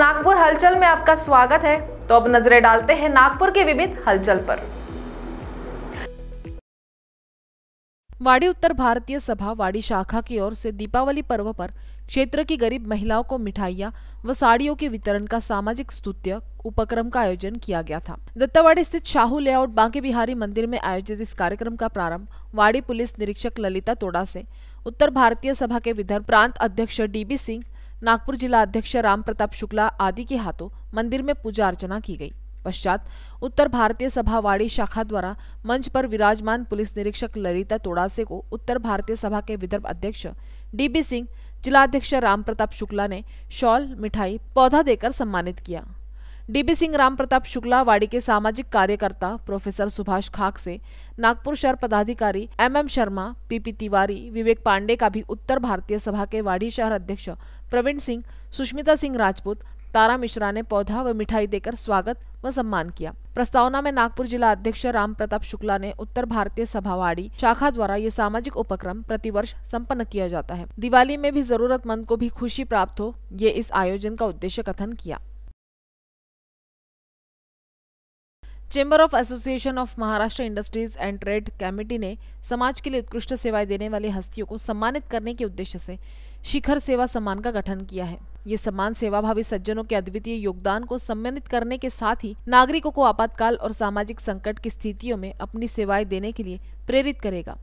नागपुर हलचल में आपका स्वागत है तो अब नजरें डालते हैं नागपुर के विविध हलचल पर वाड़ी उत्तर भारतीय सभा वाड़ी शाखा की ओर से दीपावली पर्व पर क्षेत्र की गरीब महिलाओं को मिठाइयाँ व साड़ियों के वितरण का सामाजिक स्तुत्य उपक्रम का आयोजन किया गया था दत्तावाड़ी स्थित शाहू लेआउट बांके बिहारी मंदिर में आयोजित इस कार्यक्रम का प्रारंभ वाड़ी पुलिस निरीक्षक ललिता तोड़ा से उत्तर भारतीय सभा के विधर्भ प्रांत अध्यक्ष डी सिंह नागपुर जिला अध्यक्ष राम प्रताप शुक्ला आदि के हाथों मंदिर में पूजा अर्चना की गई पश्चात उत्तर भारतीय सभावाड़ी शाखा द्वारा मंच पर विराजमान पुलिस निरीक्षक ललिता तोड़ासे को उत्तर भारतीय सभा के विदर्भ अध्यक्ष डीबी सिंह जिलाध्यक्ष राम प्रताप शुक्ला ने शॉल मिठाई पौधा देकर सम्मानित किया डीबी सिंह राम प्रताप शुक्ला वाड़ी के सामाजिक कार्यकर्ता प्रोफेसर सुभाष खाक से नागपुर शहर पदाधिकारी M M Sharma PP Tiwari Vivek Pandey का भी उत्तर भारतीय सभा के वाड़ी शहर अध्यक्ष प्रवीण सिंह सुष्मिता सिंह राजपूत तारा मिश्रा ने पौधा व मिठाई देकर स्वागत व सम्मान किया प्रस्तावना में नागपुर जिला अध्यक्ष राम प्रताप शुक्ला ने उत्तर भारतीय सभावाड़ी शाखा द्वारा ये सामाजिक उपक्रम प्रतिवर्ष संपन्न किया जाता है दिवाली में भी जरूरतमंद को भी खुशी प्राप्त हो ये इस आयोजन का उद्देश्य कथन किया chamber of association of Maharashtra industries and trade committee ने समाज के लिए उत्कृष्ट सेवाएं देने वाली हस्तियों को सम्मानित करने के उद्देश्य से शिखर सेवा सम्मान का गठन किया है ये सम्मान सेवाभावी सज्जनों के अद्वितीय योगदान को सम्मानित करने के साथ ही नागरिकों को आपातकाल और सामाजिक संकट की स्थितियों में अपनी सेवाएं देने के लिए प्रेरित करेगा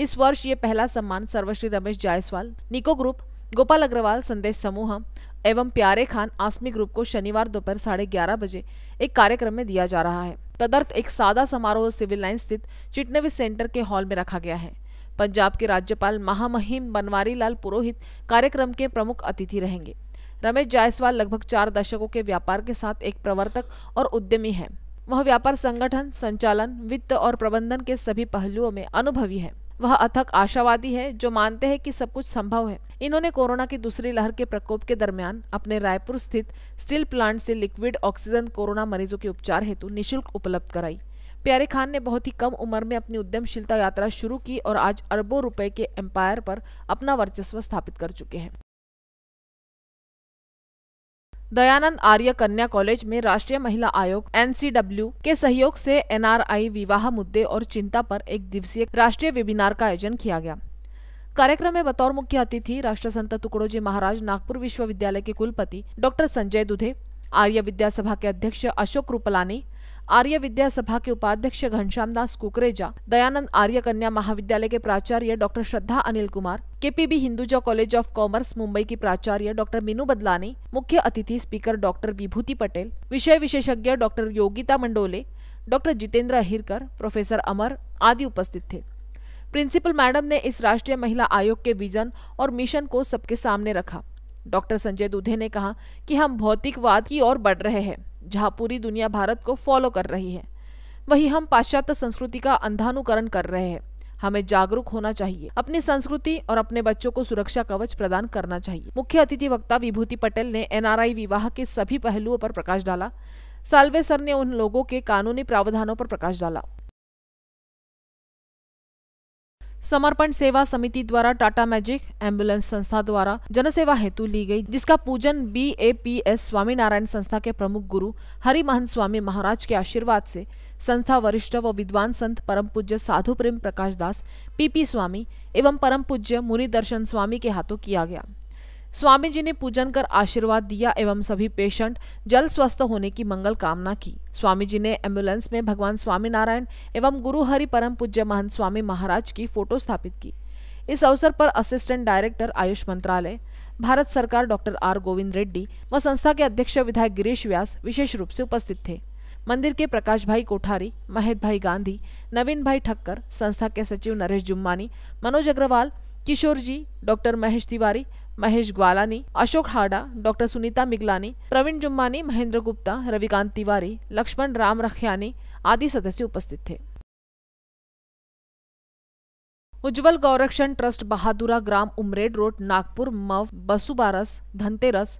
इस वर्ष ये पहला सम्मान सर्वश्री रमेश जायसवाल निको ग्रुप गोपाल अग्रवाल संदेश समूह एवं प्यारे खान आसमी ग्रुप को शनिवार दोपहर साढ़े ग्यारह बजे एक कार्यक्रम में दिया जा रहा है तदर्थ एक सादा समारोह सिविल लाइन स्थित चिटनवी सेंटर के हॉल में रखा गया है पंजाब के राज्यपाल महामहिम बनवारी लाल पुरोहित कार्यक्रम के प्रमुख अतिथि रहेंगे रमेश जायसवाल लगभग चार दशकों के व्यापार के साथ एक प्रवर्तक और उद्यमी है वह व्यापार संगठन संचालन वित्त और प्रबंधन के सभी पहलुओं में अनुभवी है वह अथक आशावादी है जो मानते हैं कि सब कुछ संभव है इन्होंने कोरोना की दूसरी लहर के प्रकोप के दरमियान अपने रायपुर स्थित स्टील प्लांट से लिक्विड ऑक्सीजन कोरोना मरीजों के उपचार हेतु निशुल्क उपलब्ध कराई प्यारे खान ने बहुत ही कम उम्र में अपनी उद्यमशीलता यात्रा शुरू की और आज अरबों रुपए के एम्पायर पर अपना वर्चस्व स्थापित कर चुके हैं दयानंद आर्य कन्या कॉलेज में राष्ट्रीय महिला आयोग एनसीडब्ल्यू के सहयोग से एनआरआई विवाह मुद्दे और चिंता पर एक दिवसीय राष्ट्रीय वेबिनार का आयोजन किया गया कार्यक्रम में बतौर मुख्य अतिथि राष्ट्रसंत तुकडोजी महाराज नागपुर विश्वविद्यालय के कुलपति डॉक्टर संजय दुधे आर्य विद्या सभा के अध्यक्ष अशोक रूपलानी आर्य विद्या सभा के उपाध्यक्ष घनश्याम दास कुकरेजा दयानंद आर्य कन्या महाविद्यालय के प्राचार्य doctor Shraddha Anil Kumar KPB Hinduja college of commerce Mumbai की प्राचार्य डॉक्टर मीनू बदलानी मुख्य अतिथि स्पीकर डॉक्टर विभूति पटेल विषय विशेषज्ञ doctor Yogita Mandole doctor Jitendra Ahirkar professor Amar आदि उपस्थित थे प्रिंसिपल मैडम ने इस राष्ट्रीय महिला आयोग के विजन और मिशन को सबके सामने रखा डॉक्टर संजय दूधे ने कहा कि हम भौतिकवाद की ओर बढ़ रहे हैं जहाँ पूरी दुनिया भारत को फॉलो कर रही है वही हम पाश्चात्य संस्कृति का अंधानुकरण कर रहे हैं हमें जागरूक होना चाहिए अपनी संस्कृति और अपने बच्चों को सुरक्षा कवच प्रदान करना चाहिए मुख्य अतिथि वक्ता विभूति पटेल ने एनआरआई विवाह के सभी पहलुओं पर प्रकाश डाला साल्वे सर ने उन लोगों के कानूनी प्रावधानों पर प्रकाश डाला समर्पण सेवा समिति द्वारा टाटा मैजिक एम्बुलेंस संस्था द्वारा जनसेवा हेतु ली गई जिसका पूजन B A P S Swaminarayan संस्था के प्रमुख गुरु हरि महंत स्वामी महाराज के आशीर्वाद से संस्था वरिष्ठ व विद्वान संत परम पूज्य साधु प्रेम प्रकाश दास पी पी स्वामी एवं परम पूज्य मुनि दर्शन स्वामी के हाथों किया गया स्वामी जी ने पूजन कर आशीर्वाद दिया एवं सभी पेशेंट जल्द स्वस्थ होने की मंगल कामना की स्वामी जी ने एम्बुलेंस में भगवान स्वामीनारायण एवं गुरु हरि परम पूज्य महंत स्वामी महाराज की फोटो स्थापित की इस अवसर पर असिस्टेंट डायरेक्टर आयुष मंत्रालय भारत सरकार डॉक्टर आर गोविंद रेड्डी व संस्था के अध्यक्ष विधायक गिरीश व्यास विशेष रूप से उपस्थित थे मंदिर के प्रकाश भाई कोठारी महेत भाई गांधी नवीन भाई ठक्कर संस्था के सचिव नरेश जुम्मानी मनोज अग्रवाल किशोर जी डॉक्टर महेश तिवारी महेश ग्वालानी अशोक हाडा डॉक्टर सुनीता मिगलानी प्रवीण जुम्मानी महेंद्र गुप्ता रविकांत तिवारी लक्ष्मण राम रखियानी आदि सदस्य उपस्थित थे उज्जवल गौरक्षण ट्रस्ट बहादुरा ग्राम उमरेड रोड नागपुर मव बसुबारस धनतेरस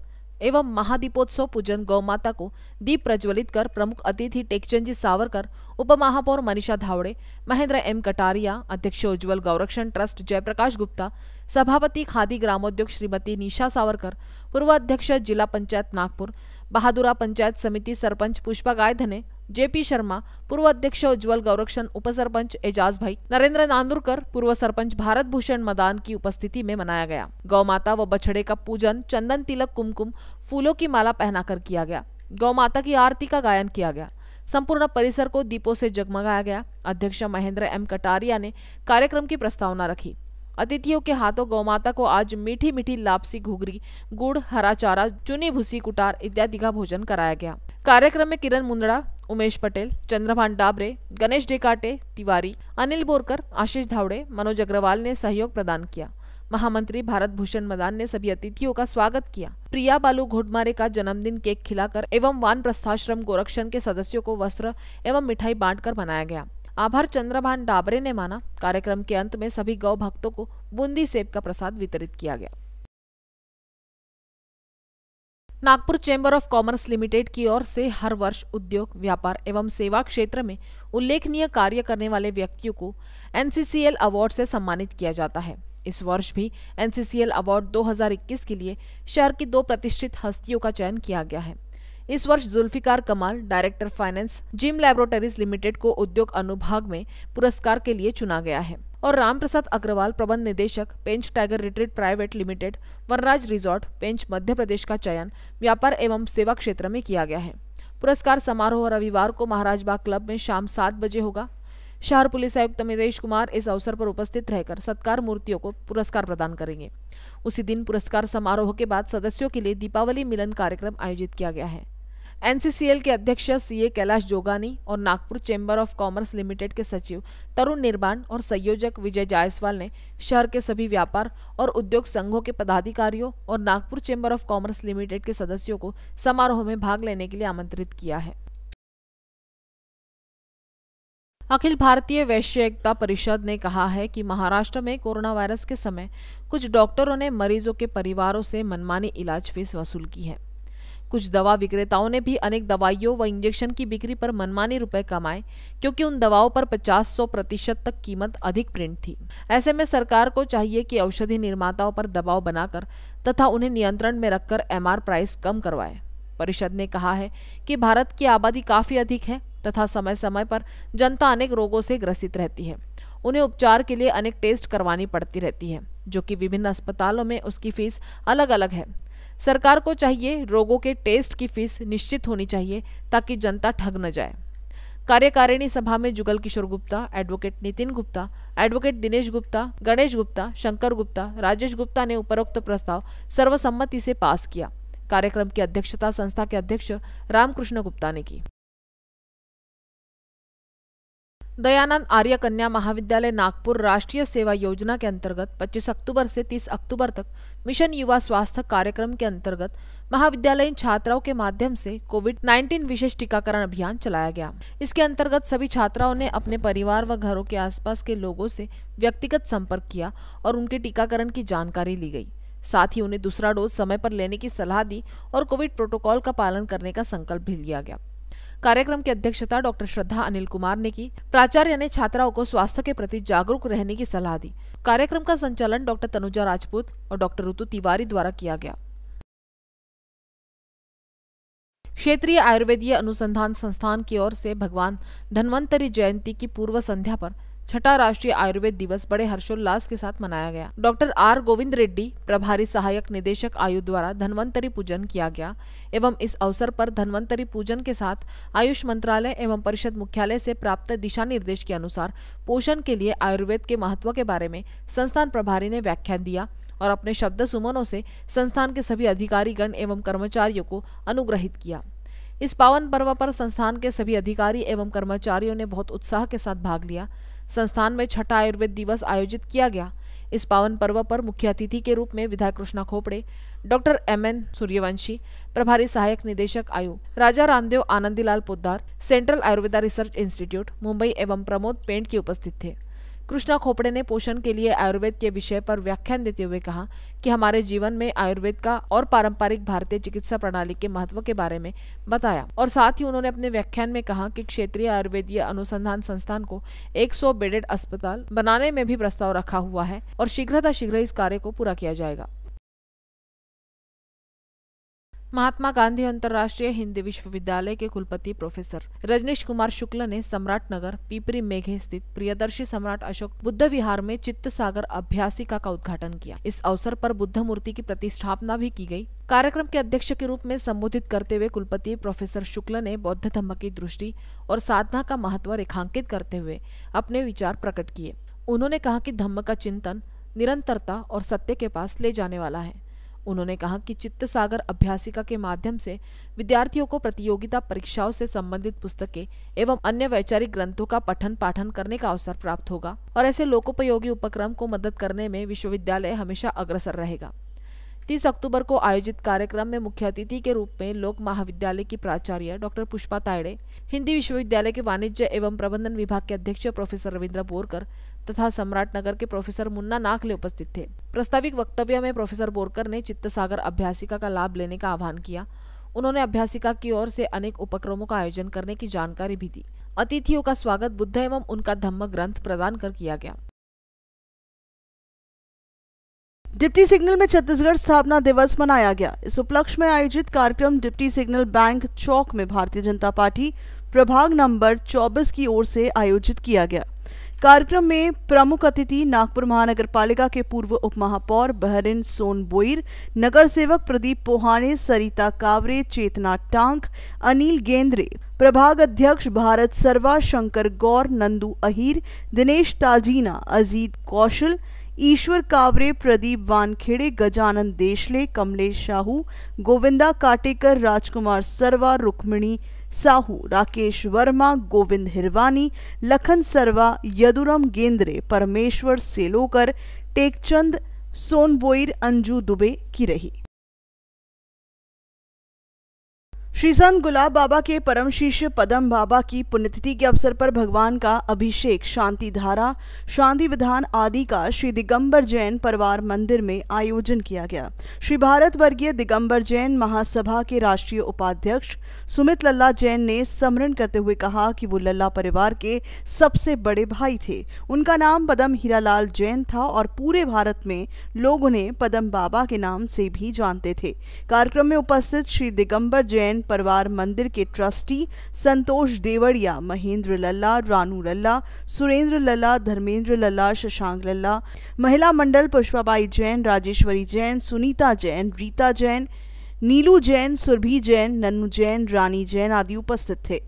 एवं महादीपोत्सव पूजन गौमाता को दीप प्रज्वलित कर प्रमुख अतिथि टेकचंद सावरकर उप महापौर मनीषा धावड़े महेंद्र एम कटारिया अध्यक्ष उज्ज्वल गौरक्षण ट्रस्ट जयप्रकाश गुप्ता सभापति खादी ग्रामोद्योग श्रीमती निशा सावरकर पूर्व अध्यक्ष जिला पंचायत नागपुर बहादुरा पंचायत समिति सरपंच पुष्पा गायधने जेपी शर्मा पूर्व अध्यक्ष उज्ज्वल गौरक्षण उपसरपंच एजाज भाई नरेंद्र नांदुरकर पूर्व सरपंच भारत भूषण मदान की उपस्थिति में मनाया गया गौ माता व बछड़े का पूजन चंदन तिलक कुमकुम फूलों की माला पहनाकर किया गया गौ माता की आरती का गायन किया गया संपूर्ण परिसर को दीपों से जगमगाया गया अध्यक्ष महेंद्र एम कटारिया ने कार्यक्रम की प्रस्तावना रखी अतिथियों के हाथों गौ माता को आज मीठी मीठी लापसी घुघरी गुड़ हरा चारा चुनी भूसी कुटार इत्यादि का भोजन कराया गया कार्यक्रम में किरण मुंदड़ा उमेश पटेल चंद्रभान डाबरे गणेश डेकाटे तिवारी अनिल बोरकर आशीष धावड़े मनोज अग्रवाल ने सहयोग प्रदान किया महामंत्री भारत भूषण मदान ने सभी अतिथियों का स्वागत किया प्रिया बालू घोटमारे का जन्मदिन केक खिलाकर एवं वान प्रस्थाश्रम गोरक्षण के सदस्यों को वस्त्र एवं मिठाई बांटकर मनाया गया आभार चंद्रभान डाबरे ने माना कार्यक्रम के अंत में सभी गौ भक्तों को बूंदी सेब का प्रसाद वितरित किया गया Nagpur chamber of commerce limited की ओर से हर वर्ष उद्योग व्यापार एवं सेवा क्षेत्र में उल्लेखनीय कार्य करने वाले व्यक्तियों को एनसीसीएल अवार्ड से सम्मानित किया जाता है इस वर्ष भी एनसीसीएल अवार्ड 2021 के लिए शहर की दो प्रतिष्ठित हस्तियों का चयन किया गया है इस वर्ष Zulfikar Kamal director finance Zim laboratories limited को उद्योग अनुभाग में पुरस्कार के लिए चुना गया है और रामप्रसाद अग्रवाल प्रबंध निदेशक Pench tiger retreat private limited Vanraj resort Pench Madhya Pradesh का चयन व्यापार एवं सेवा क्षेत्र में किया गया है पुरस्कार समारोह रविवार को महाराज बाग क्लब में शाम सात बजे होगा शहर पुलिस आयुक्त मितेश कुमार इस अवसर पर उपस्थित रहकर सत्कार मूर्तियों को पुरस्कार प्रदान करेंगे उसी दिन पुरस्कार समारोह के बाद सदस्यों के लिए दीपावली मिलन कार्यक्रम आयोजित किया गया है एनसीसीएल के अध्यक्ष सीए कैलाश जोगानी और Nagpur chamber of commerce limited के सचिव तरुण निर्माण और संयोजक विजय जायसवाल ने शहर के सभी व्यापार और उद्योग संघों के पदाधिकारियों और Nagpur chamber of commerce limited के सदस्यों को समारोह में भाग लेने के लिए आमंत्रित किया है अखिल भारतीय वैश्य एकता परिषद ने कहा है कि महाराष्ट्र में कोरोना वायरस के समय कुछ डॉक्टरों ने मरीजों के परिवारों से मनमानी इलाज फीस वसूल की है कुछ दवा विक्रेताओं ने भी अनेक दवाइयों व इंजेक्शन की बिक्री पर मनमानी रुपए कमाए क्योंकि उन दवाओं पर 500 प्रतिशत तक कीमत अधिक प्रिंट थी ऐसे में सरकार को चाहिए कि औषधि निर्माताओं पर दबाव बनाकर तथा उन्हें नियंत्रण में रखकर एम प्राइस कम करवाए परिषद ने कहा है कि भारत की आबादी काफी अधिक है तथा समय समय पर जनता अनेक रोगों से ग्रसित रहती है उन्हें उपचार के लिए अनेक टेस्ट करवानी पड़ती रहती है जो कि विभिन्न अस्पतालों में उसकी फीस अलग अलग है सरकार को चाहिए रोगों के टेस्ट की फीस निश्चित होनी चाहिए ताकि जनता ठग न जाए कार्यकारिणी सभा में जुगल किशोर गुप्ता एडवोकेट नितिन गुप्ता एडवोकेट दिनेश गुप्ता गणेश गुप्ता शंकर गुप्ता राजेश गुप्ता ने उपरोक्त प्रस्ताव सर्वसम्मति से पास किया कार्यक्रम की अध्यक्षता संस्था के अध्यक्ष रामकृष्ण गुप्ता ने की दयानंद आर्य कन्या महाविद्यालय नागपुर राष्ट्रीय सेवा योजना के अंतर्गत 25 अक्टूबर से 30 अक्टूबर तक मिशन युवा स्वास्थ्य कार्यक्रम के अंतर्गत महाविद्यालयीन छात्राओं के माध्यम से कोविड 19 विशेष टीकाकरण अभियान चलाया गया इसके अंतर्गत सभी छात्राओं ने अपने परिवार व घरों के आसपास के लोगों से व्यक्तिगत संपर्क किया और उनके टीकाकरण की जानकारी ली गई साथ ही उन्हें दूसरा डोज समय पर लेने की सलाह दी और कोविड प्रोटोकॉल का पालन करने का संकल्प भी लिया गया कार्यक्रम की अध्यक्षता डॉक्टर श्रद्धा अनिल कुमार ने की प्राचार्य ने छात्राओं को स्वास्थ्य के प्रति जागरूक रहने की सलाह दी कार्यक्रम का संचालन डॉक्टर तनुजा राजपूत और डॉक्टर ऋतु तिवारी द्वारा किया गया क्षेत्रीय आयुर्वेदीय अनुसंधान संस्थान की ओर से भगवान धन्वंतरी जयंती की पूर्व संध्या पर छठा राष्ट्रीय आयुर्वेद दिवस बड़े हर्षोल्लास के साथ मनाया गया डॉक्टर आर गोविंद रेड्डी प्रभारी सहायक निदेशक आयु द्वारा धनवंतरी पूजन किया गया एवं इस अवसर पर धनवंतरी पूजन के साथ आयुष मंत्रालय एवं परिषद मुख्यालय से प्राप्त दिशा निर्देश के अनुसार पोषण के लिए आयुर्वेद के महत्व के बारे में संस्थान प्रभारी ने व्याख्यान दिया और अपने शब्द सुमनों से संस्थान के सभी अधिकारीगण एवं कर्मचारियों को अनुग्रहित किया इस पावन पर्व पर संस्थान के सभी अधिकारी एवं कर्मचारियों ने बहुत उत्साह के साथ भाग लिया संस्थान में छठा आयुर्वेद दिवस आयोजित किया गया इस पावन पर्व पर मुख्य अतिथि के रूप में विधायक Krishna Khopde doctor M N Suryavanshi प्रभारी सहायक निदेशक आयु Raja Ramdev Anandilal Poddar central Ayurveda research institute Mumbai एवं प्रमोद पेंट के उपस्थित थे कृष्णा खोपड़े ने पोषण के लिए आयुर्वेद के विषय पर व्याख्यान देते हुए कहा कि हमारे जीवन में आयुर्वेद का और पारंपरिक भारतीय चिकित्सा प्रणाली के महत्व के बारे में बताया और साथ ही उन्होंने अपने व्याख्यान में कहा कि क्षेत्रीय आयुर्वेदीय अनुसंधान संस्थान को 100 बेडेड अस्पताल बनाने में भी प्रस्ताव रखा हुआ है और शीघ्रता शीघ्र इस कार्य को पूरा किया जाएगा महात्मा गांधी अंतर्राष्ट्रीय हिंदी विश्वविद्यालय के कुलपति प्रोफेसर रजनीश कुमार शुक्ल ने सम्राट नगर पीपरी मेघे स्थित प्रियदर्शी सम्राट अशोक बुद्ध विहार में चित्त सागर अभ्यासिका का उद्घाटन किया इस अवसर पर बुद्ध मूर्ति की प्रतिष्ठापना भी की गई कार्यक्रम के अध्यक्ष के रूप में संबोधित करते हुए कुलपति प्रोफेसर शुक्ल ने बौद्ध धर्म की दृष्टि और साधना का महत्व रेखांकित करते हुए अपने विचार प्रकट किए उन्होंने कहा कि धम्म का चिंतन निरंतरता और सत्य के पास ले जाने वाला है उन्होंने कहा कि चित्त सागर अभ्यासिका के माध्यम से विद्यार्थियों को प्रतियोगिता परीक्षाओं से संबंधित पुस्तकें एवं अन्य वैचारिक ग्रंथों का पठन पाठन करने का अवसर प्राप्त होगा और ऐसे लोकोपयोगी उपक्रम को मदद करने में विश्वविद्यालय हमेशा अग्रसर रहेगा तीस अक्टूबर को आयोजित कार्यक्रम में मुख्य अतिथि के रूप में लोक महाविद्यालय की प्राचार्य डॉक्टर पुष्पा तायड़े हिंदी विश्वविद्यालय के वाणिज्य एवं प्रबंधन विभाग के अध्यक्ष प्रोफेसर रविंद्र बोरकर तथा सम्राट नगर के प्रोफेसर मुन्ना नाकले उपस्थित थे प्रस्तावित वक्तव्य में प्रोफेसर बोरकर ने चित्त सागर अभ्यासिका का लाभ लेने का आह्वान किया उन्होंने अभ्यासिका की ओर से अनेक उपक्रमों का आयोजन करने की जानकारी भी दी अतिथियों का स्वागत बुद्ध एवं उनका धम्म ग्रंथ प्रदान कर किया गया डिप्टी सिग्नल में छत्तीसगढ़ स्थापना दिवस मनाया गया इस उपलक्ष्य में आयोजित कार्यक्रम डिप्टी सिग्नल बैंक चौक में भारतीय जनता पार्टी प्रभाग नंबर 24 की ओर से आयोजित किया गया कार्यक्रम में प्रमुख अतिथि नागपुर महानगर पालिका के पूर्व उप महापौर बहरिन सोन बोईर नगर सेवक प्रदीप पोहाने सरिता कावरे चेतना टांक अनिल गेंद्रे प्रभाग अध्यक्ष भारत सरवा शंकर गौर नंदू अहीर दिनेश ताजीना अजीत कौशल ईश्वर कावरे प्रदीप वानखेड़े गजानन देशले कमलेश शाहू गोविंदा काटेकर राजकुमार सरवा रुक्मिणी साहू राकेश वर्मा गोविंद हिरवानी लखन सरवा यदुरम गेंद्रे परमेश्वर सेलोकर टेकचंद सोनबोईर अंजू दुबे की रही श्री संत गुलाब बाबा के परम शिष्य पदम बाबा की पुण्यतिथि के अवसर पर भगवान का अभिषेक शांति धारा शांति विधान आदि का श्री दिगंबर जैन परिवार मंदिर में आयोजन किया गया श्री भारत वर्गीय दिगंबर जैन महासभा के राष्ट्रीय उपाध्यक्ष सुमित लल्ला जैन ने स्मरण करते हुए कहा कि वो लल्ला परिवार के सबसे बड़े भाई थे उनका नाम पदम हीरा जैन था और पूरे भारत में लोग उन्हें पदम बाबा के नाम से भी जानते थे कार्यक्रम में उपस्थित श्री दिगंबर जैन परिवार मंदिर के ट्रस्टी संतोष देवड़िया महेंद्र लल्ला रानू लल्ला सुरेंद्र लल्ला धर्मेंद्र लल्ला शशांक लल्ला महिला मंडल पुष्पाबाई जैन राजेश्वरी जैन सुनीता जैन रीता जैन नीलू जैन सुरभि जैन नन्नू जैन रानी जैन आदि उपस्थित थे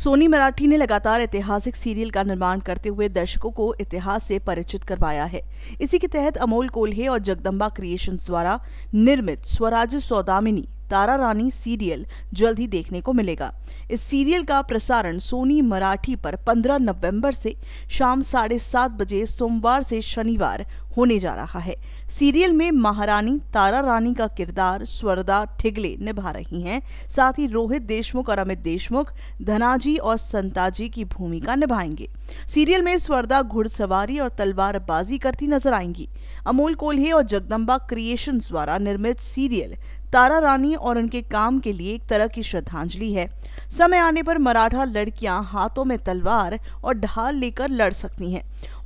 सोनी मराठी ने लगातार ऐतिहासिक सीरियल का निर्माण करते हुए दर्शकों को इतिहास से परिचित करवाया है इसी के तहत अमोल कोल्हे और जगदम्बा क्रिएशंस द्वारा निर्मित स्वराज सौदामिनी तारा रानी सीरियल जल्द ही देखने को मिलेगा इस सीरियल का प्रसारण सोनी मराठी पर 15 नवंबर से शाम साढ़े सात बजे सोमवार से शनिवार होने जा रहा है सीरियल में महारानी तारा रानी का किरदार स्वरदा ठिगले निभा रही हैं साथ ही रोहित देशमुख और अमित देशमुख धनाजी और संताजी की भूमिका निभाएंगे सीरियल में स्वरदा घुड़सवारी और तलवारबाजी करती नजर आएंगी अमोल कोल्हे और जगदम्बा क्रिएशंस द्वारा निर्मित सीरियल तारा रानी और उनके काम के लिए एक तरह की श्रद्धांजलि है समय आने पर मराठा लड़कियां हाथों में तलवार और ढाल लेकर लड़ सकती हैं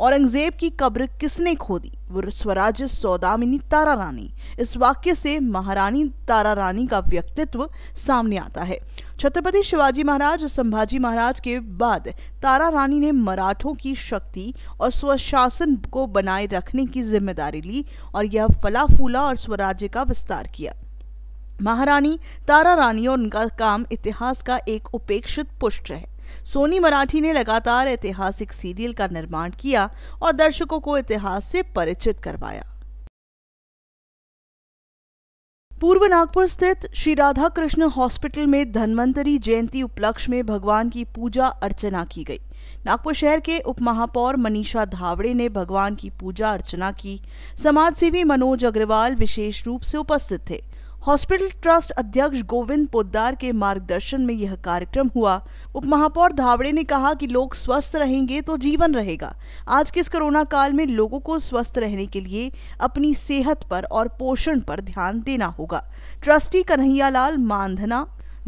औरंगजेब की कब्र किसने खोदी वो स्वराज्य सौदामिनी तारा रानी इस वाक्य से महारानी तारा रानी का व्यक्तित्व सामने आता है छत्रपति शिवाजी महाराज और संभाजी महाराज के बाद तारा रानी ने मराठों की शक्ति और स्वशासन को बनाए रखने की जिम्मेदारी ली और यह फला फूला और स्वराज्य का विस्तार किया महारानी तारा रानी और उनका काम इतिहास का एक उपेक्षित पुष्ट है सोनी मराठी ने लगातार ऐतिहासिक सीरियल का निर्माण किया और दर्शकों को इतिहास से परिचित करवाया पूर्व नागपुर स्थित श्री राधा कृष्ण हॉस्पिटल में धनवंतरी जयंती उपलक्ष्य में भगवान की पूजा अर्चना की गई नागपुर शहर के उपमहापौर मनीषा धावड़े ने भगवान की पूजा अर्चना की समाजसेवी मनोज अग्रवाल विशेष रूप से उपस्थित थे हॉस्पिटल ट्रस्ट अध्यक्ष गोविंद पोदार के मार्गदर्शन में यह कार्यक्रम हुआ उप महापौर धावड़े ने कहा कि लोग स्वस्थ रहेंगे तो जीवन रहेगा आज के इस कोरोना काल में लोगों को स्वस्थ रहने के लिए अपनी सेहत पर और पोषण पर ध्यान देना होगा trustee Kanhaiyalal Mandhana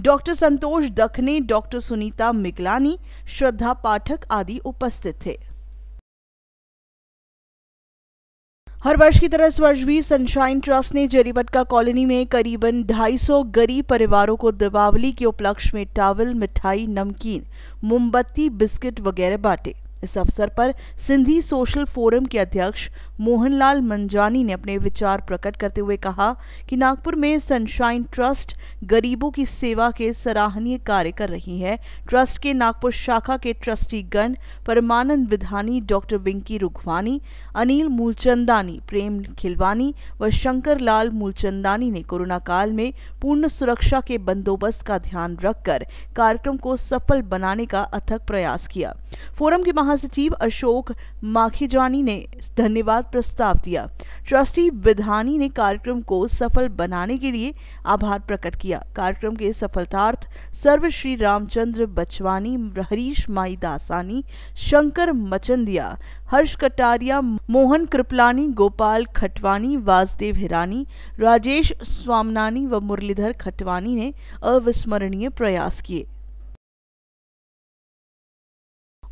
doctor Santosh Dakhane doctor Sunita Miglani Shraddha Pathak आदि उपस्थित थे हर वर्ष की तरह इस वर्ष भी सनशाइन ट्रस्ट ने जेरीबटका कॉलोनी में करीबन 250 गरीब परिवारों को दीपावली के उपलक्ष्य में टावल मिठाई नमकीन मोमबत्ती बिस्किट वगैरह बांटे इस अवसर पर सिंधी सोशल फोरम के अध्यक्ष मोहनलाल मंजानी ने अपने विचार प्रकट करते हुए कहा कि नागपुर में सनशाइन ट्रस्ट गरीबों की सेवा के सराहनीय कार्य कर रही है ट्रस्ट के नागपुर शाखा के ट्रस्टी गण परमानंद विधानी डॉक्टर विंकी रुघवानी अनिल मूलचंदानी प्रेम खिलवानी व शंकर लाल मूलचंदानी ने कोरोना काल में पूर्ण सुरक्षा के बंदोबस्त का ध्यान रखकर कार्यक्रम को सफल बनाने का अथक प्रयास किया फोरम के महासचिव अशोक माखीजानी ने धन्यवाद प्रस्ताव दिया ट्रस्टी विधानी ने कार्यक्रम को सफल बनाने के लिए आभार प्रकट किया कार्यक्रम के सफलतार्थ सर्व श्री रामचंद्र बचवानी हरीश माई दासानी शंकर मचंदिया हर्ष कटारिया मोहन कृपलानी गोपाल खटवानी वासदेव हिरानी राजेश स्वामनानी व मुरलीधर खटवानी ने अविस्मरणीय प्रयास किए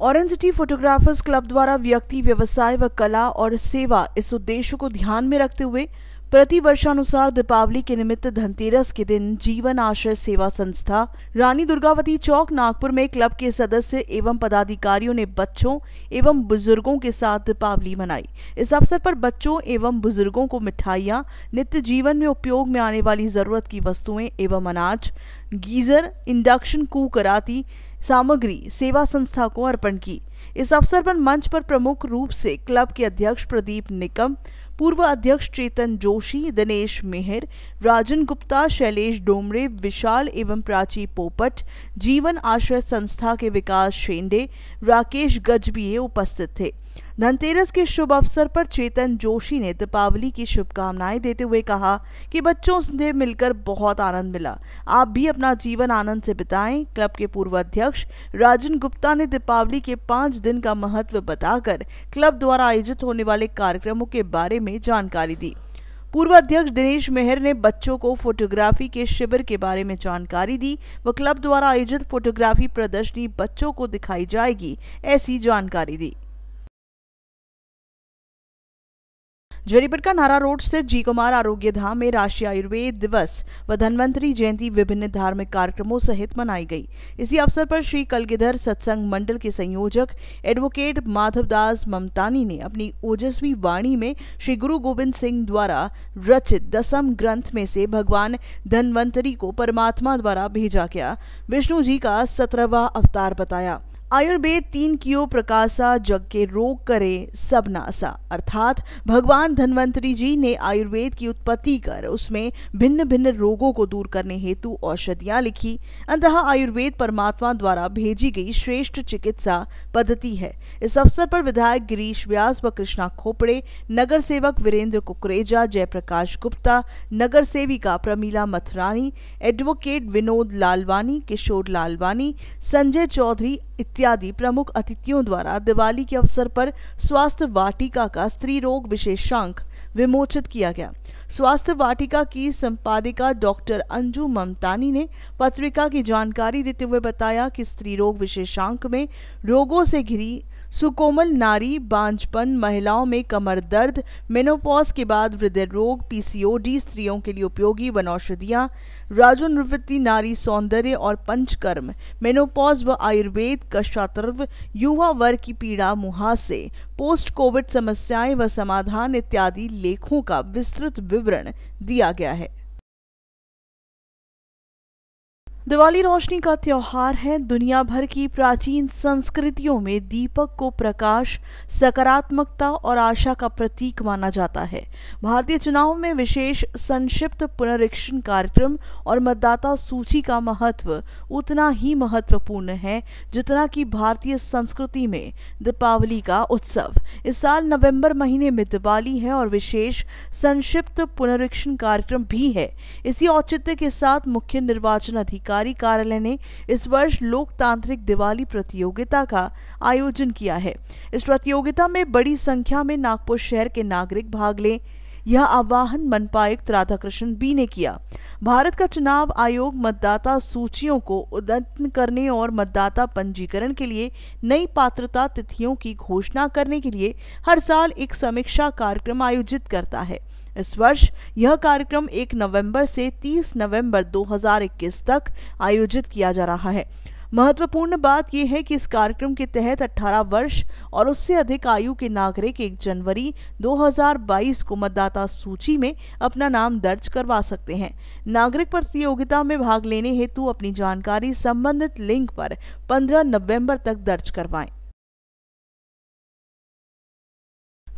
ऑरेंज सिटी फोटोग्राफर्स क्लब द्वारा व्यक्ति व्यवसाय व कला और सेवा इस उद्देश्य को ध्यान में रखते हुए प्रति वर्षानुसार दीपावली के निमित्त धनतेरस के दिन जीवन आश्रय सेवा संस्था रानी दुर्गावती चौक नागपुर में क्लब के सदस्य एवं पदाधिकारियों ने बच्चों एवं बुजुर्गों के साथ दीपावली मनाई इस अवसर पर बच्चों एवं बुजुर्गों को मिठाइयां नित्य जीवन में उपयोग में आने वाली जरूरत की वस्तुएं एवं अनाज गीजर इंडक्शन कुकर आदि सामग्री सेवा संस्था को अर्पण की इस अवसर पर मंच पर प्रमुख रूप से क्लब के अध्यक्ष प्रदीप निकम पूर्व अध्यक्ष चेतन जोशी दिनेश मेहर राजन गुप्ता शैलेश डोमरे विशाल एवं प्राची पोपट जीवन आश्रय संस्था के विकास शेंडे राकेश गजबीए उपस्थित थे धनतेरस के शुभ अवसर पर चेतन जोशी ने दीपावली की शुभकामनाएं देते हुए कहा कि बच्चों से मिलकर बहुत आनंद मिला आप भी अपना जीवन आनंद से बिताएं क्लब के पूर्व अध्यक्ष राजन गुप्ता ने दीपावली के पाँच दिन का महत्व बताकर क्लब द्वारा आयोजित होने वाले कार्यक्रमों के बारे में जानकारी दी पूर्व अध्यक्ष दिनेश मेहर ने बच्चों को फोटोग्राफी के शिविर के बारे में जानकारी दी व क्लब द्वारा आयोजित फोटोग्राफी प्रदर्शनी बच्चों को दिखाई जाएगी ऐसी जानकारी दी जरीपट का नारा रोड स्थित जी कुमार आरोग्य धाम में राष्ट्रीय आयुर्वेद दिवस व धनवंतरी जयंती विभिन्न धार्मिक कार्यक्रमों सहित मनाई गई इसी अवसर पर श्री कलगिधर सत्संग मंडल के संयोजक एडवोकेट माधवदास ममतानी ने अपनी ओजस्वी वाणी में श्री गुरु गोविंद सिंह द्वारा रचित दसम ग्रंथ में से भगवान धन्वंतरी को परमात्मा द्वारा भेजा गया विष्णु जी का सत्रहवा अवतार बताया आयुर्वेद तीन कियो प्रकाशा जग के रोग करे सब नासा अर्थात भगवान धनवंतरी जी ने आयुर्वेद की उत्पत्ति कर उसमें भिन्न भिन्न रोगों को दूर करने हेतु औषधियाँ लिखी अंतः आयुर्वेद परमात्मा द्वारा भेजी गई श्रेष्ठ चिकित्सा पद्धति है इस अवसर पर विधायक गिरीश व्यास व कृष्णा खोपड़े नगर सेवक वीरेंद्र कुकरेजा जयप्रकाश गुप्ता नगर सेविका प्रमीला मथरानी एडवोकेट विनोद लालवानी किशोर लालवानी संजय चौधरी इत्यादि प्रमुख अतिथियों द्वारा दिवाली के अवसर पर स्वास्थ्य वाटिका का स्त्री रोग विशेषांक विमोचित किया गया स्वास्थ्य वाटिका की संपादिका डॉक्टर अंजू ममतानी ने पत्रिका की जानकारी देते हुए बताया कि स्त्री रोग विशेषांक में रोगों से घिरी सुकोमल नारी बांझपन महिलाओं में कमर दर्द मेनोपॉज के बाद हृदय रोग पीसीओडी स्त्रियों के लिए उपयोगी वन औषधियाँ राजोनिवृत्ति नारी सौंदर्य और पंचकर्म मेनोपॉज व आयुर्वेद कषातर्व युवा वर्ग की पीड़ा मुहासे पोस्ट कोविड समस्याएं व समाधान इत्यादि लेखों का विस्तृत विवरण दिया गया है दिवाली रोशनी का त्यौहार है दुनिया भर की प्राचीन संस्कृतियों में दीपक को प्रकाश सकारात्मकता और आशा का प्रतीक माना जाता है भारतीय चुनाव में विशेष संक्षिप्त पुनरीक्षण कार्यक्रम और मतदाता सूची का महत्व उतना ही महत्वपूर्ण है जितना कि भारतीय संस्कृति में दीपावली का उत्सव इस साल नवंबर महीने में दिवाली है और विशेष संक्षिप्त पुनरीक्षण कार्यक्रम भी है इसी औचित्य के साथ मुख्य निर्वाचन अधिकारी सरकारी कार्यालय ने इस वर्ष लोकतांत्रिक दिवाली प्रतियोगिता का आयोजन किया है इस प्रतियोगिता में बड़ी संख्या में नागपुर शहर के नागरिक भाग लें यह आवाहन मनपा आयुक्त कृष्ण बी ने किया भारत का चुनाव आयोग मतदाता सूचियों को उद्यन करने और मतदाता पंजीकरण के लिए नई पात्रता तिथियों की घोषणा करने के लिए हर साल एक समीक्षा कार्यक्रम आयोजित करता है इस वर्ष यह कार्यक्रम 1 नवंबर से 30 नवंबर 2021 तक आयोजित किया जा रहा है महत्वपूर्ण बात यह है कि इस कार्यक्रम के तहत 18 वर्ष और उससे अधिक आयु के नागरिक 1 जनवरी 2022 को मतदाता सूची में अपना नाम दर्ज करवा सकते हैं नागरिक प्रतियोगिता में भाग लेने हेतु अपनी जानकारी संबंधित लिंक पर 15 नवंबर तक दर्ज करवाएं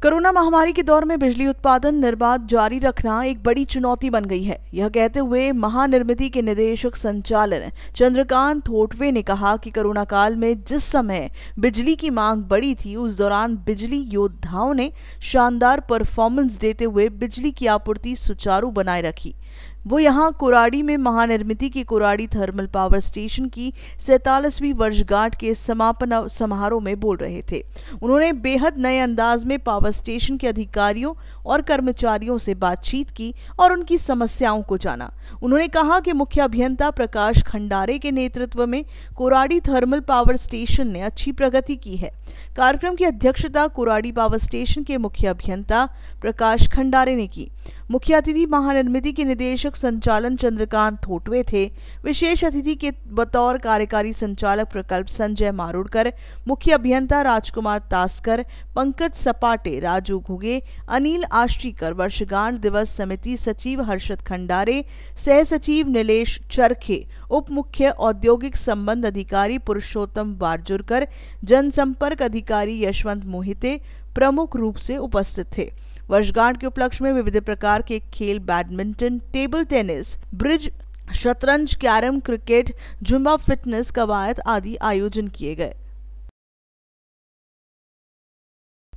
कोरोना महामारी के दौर में बिजली उत्पादन निर्बाध जारी रखना एक बड़ी चुनौती बन गई है यह कहते हुए महानिर्मिति के निदेशक संचालन चंद्रकांत थोटवे ने कहा कि कोरोना काल में जिस समय बिजली की मांग बड़ी थी उस दौरान बिजली योद्धाओं ने शानदार परफॉर्मेंस देते हुए बिजली की आपूर्ति सुचारू बनाए रखी वो यहाँ कुराड़ी में महानिर्मिति की कुराड़ी थर्मल पावर स्टेशन की सैतालीसवीं वर्षगांठ के समापन समारोह में बोल रहे थे उन्होंने बेहद नए अंदाज में पावर स्टेशन के अधिकारियों और कर्मचारियों से बातचीत की और उनकी समस्याओं को जाना उन्होंने कहा कि मुख्य अभियंता प्रकाश खंडारे के नेतृत्व में कुराड़ी थर्मल पावर स्टेशन ने अच्छी प्रगति की है कार्यक्रम की अध्यक्षता कुराड़ी पावर स्टेशन के मुख्य अभियंता प्रकाश खंडारे ने की मुख्य अतिथि महानिर्मिति के निदेशक निदेशक संचालन चंद्रकांत थोटवे थे विशेष अतिथि के बतौर कार्यकारी संचालक प्रकल्प संजय मारुड़कर मुख्य अभियंता राजकुमार तास्कर पंकज सपाटे राजू घुगे अनिल आश्टीकर वर्षगांठ दिवस समिति सचिव हर्षद खंडारे सह सचिव नीलेष चरखे उप मुख्य औद्योगिक संबंध अधिकारी पुरुषोत्तम वारजुरकर जनसंपर्क अधिकारी यशवंत मोहिते प्रमुख रूप से उपस्थित थे वर्षगांठ के उपलक्ष्य में विविध प्रकार के खेल बैडमिंटन टेबल टेनिस ब्रिज शतरंज कैरम क्रिकेट जुम्बा फिटनेस कवायद आदि आयोजन किए गए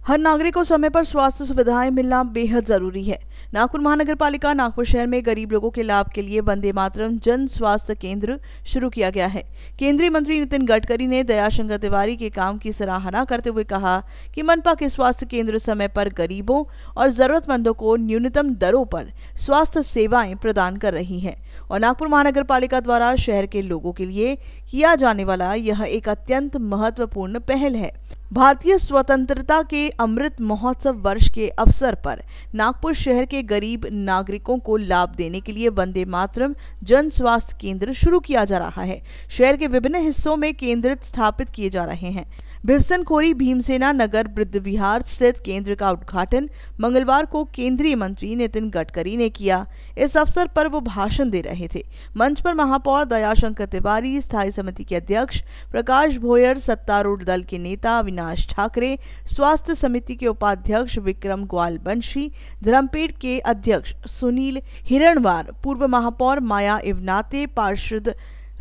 हर नागरिक को समय पर स्वास्थ्य सुविधाएं मिलना बेहद जरूरी है नागपुर महानगर पालिका नागपुर शहर में गरीब लोगों के लाभ के लिए वंदे मातरम जन स्वास्थ्य केंद्र शुरू किया गया है केंद्रीय मंत्री नितिन गडकरी ने दयाशंकर तिवारी के काम की सराहना करते हुए कहा कि मनपा के स्वास्थ्य केंद्र समय पर गरीबों और जरूरतमंदों को न्यूनतम दरों पर स्वास्थ्य सेवाएं प्रदान कर रही है और नागपुर महानगर पालिका द्वारा शहर के लोगों के लिए किया जाने वाला यह एक अत्यंत महत्वपूर्ण पहल है भारतीय स्वतंत्रता के अमृत महोत्सव वर्ष के अवसर पर नागपुर शहर के गरीब नागरिकों को लाभ देने के लिए वंदे मातरम जन स्वास्थ्य केंद्र शुरू किया जा रहा है शहर के विभिन्न हिस्सों में केंद्रित स्थापित किए जा रहे हैं बिफसनखोरी भीमसेना नगर वृद्ध विहार स्थित केंद्र का उद्घाटन मंगलवार को केंद्रीय मंत्री नितिन गडकरी ने किया इस अवसर पर वो भाषण दे रहे थे मंच पर महापौर दयाशंकर तिवारी स्थायी समिति के अध्यक्ष प्रकाश भोयर सत्तारूढ़ दल के नेता अविनाश ठाकरे स्वास्थ्य समिति के उपाध्यक्ष विक्रम ग्वाल बंशी धर्मपेट के अध्यक्ष सुनील हिरणवार पूर्व महापौर माया इवनाते पार्षद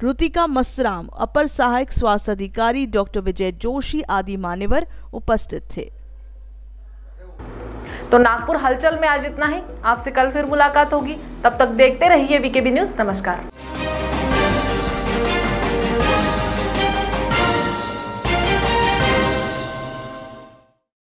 रुतिका मसराम अपर सहायक स्वास्थ्य अधिकारी डॉक्टर विजय जोशी आदि मान्यवर उपस्थित थे तो नागपुर हलचल में आज इतना ही आपसे कल फिर मुलाकात होगी तब तक देखते रहिए वीकेबी न्यूज नमस्कार